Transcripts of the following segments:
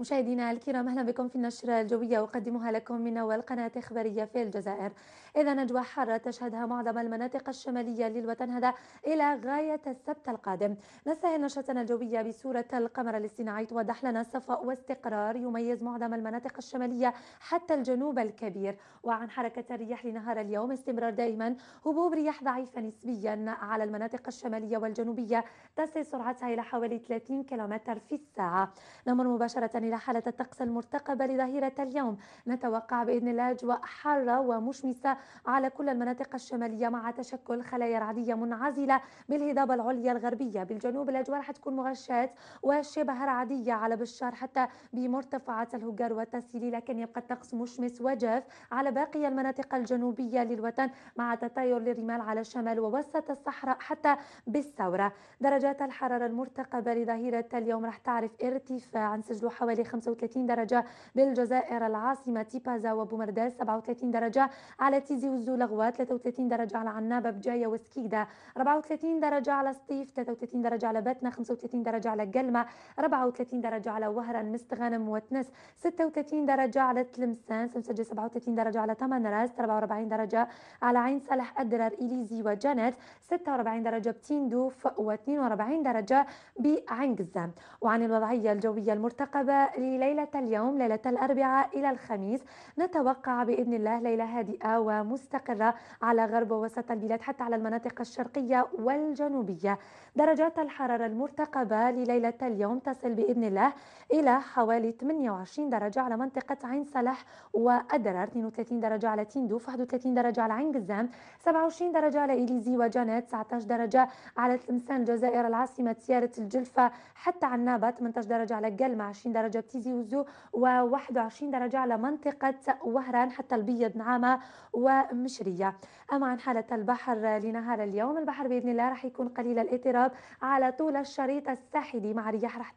مشاهدينا الكرام اهلا بكم في النشره الجويه اقدمها لكم من اول قناه اخباريه في الجزائر اذا اجواء حاره تشهدها معظم المناطق الشماليه للوطن هذا الى غايه السبت القادم نستهل نشرتنا الجويه بصوره القمر الاصطناعي توضح لنا صفاء واستقرار يميز معظم المناطق الشماليه حتى الجنوب الكبير وعن حركه الرياح لنهار اليوم استمرار دائما هبوب رياح ضعيفه نسبيا على المناطق الشماليه والجنوبيه تصل سرعتها الى حوالي 30 كم في الساعه نمر مباشره إلى حالة الطقس المرتقبة لظهيرة اليوم نتوقع بإذن الله أجواء حارة ومشمسة على كل المناطق الشمالية مع تشكل خلايا رعدية منعزلة بالهضاب العليا الغربية بالجنوب الأجواء راح تكون مغشاة وشبه رعدية على بشار حتى بمرتفعات الهجر والتسيلي لكن يبقى الطقس مشمس وجاف على باقي المناطق الجنوبية للوطن مع تطاير للرمال على الشمال ووسط الصحراء حتى بالثورة درجات الحرارة المرتقبة لظهيرة اليوم راح تعرف ارتفاع نسجله حوالي الجزائري 35 درجة بالجزائر العاصمة تيبازا وبومرداس 37 درجة على تيزي لغوة 33 درجة على عنابة بجاية وسكيدة 34 درجة على سطيف 33 درجة على باتنا 35 درجة على قلمة 34 درجة على وهران مستغانم وتنس 36 درجة على تلمسان سمسجل 37 درجة على تمنراس 44 درجة على عين صالح أدرار إليزي وجنت 46 درجة بتيندوف و42 درجة بعنقزة وعن الوضعية الجوية المرتقبة لليلة اليوم ليلة الأربعاء إلى الخميس نتوقع بإذن الله ليلة هادئة ومستقرة على غرب ووسط البلاد حتى على المناطق الشرقية والجنوبية درجات الحرارة المرتقبة لليلة اليوم تصل بإذن الله إلى حوالي 28 درجة على منطقة عين صلاح وأدرار 32 درجة على تندوف 31 درجة على عين قزام 27 درجة على إليزي وجنات 19 درجة على تلمسان الجزائر العاصمة تيارة الجلفة حتى عنابة 18 درجة على قلمة 20 درجة درجة بتيزي و21 درجة على منطقة وهران حتى البيض نعامة ومشرية أما عن حالة البحر لنهار اليوم البحر بإذن الله راح يكون قليل الاضطراب على طول الشريط الساحلي مع رياح راح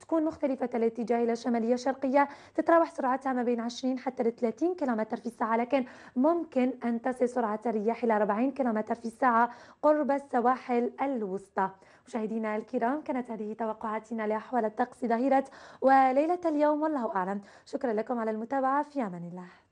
تكون مختلفة الاتجاه إلى شمالية شرقية تتراوح سرعتها ما بين 20 حتى 30 كم في الساعة لكن ممكن أن تصل سرعة الرياح إلى 40 كم في الساعة قرب السواحل الوسطى مشاهدينا الكرام كانت هذه توقعاتنا لأحوال الطقس ظهيرة ولا ليلة اليوم والله أعلم شكرا لكم على المتابعة في أمان الله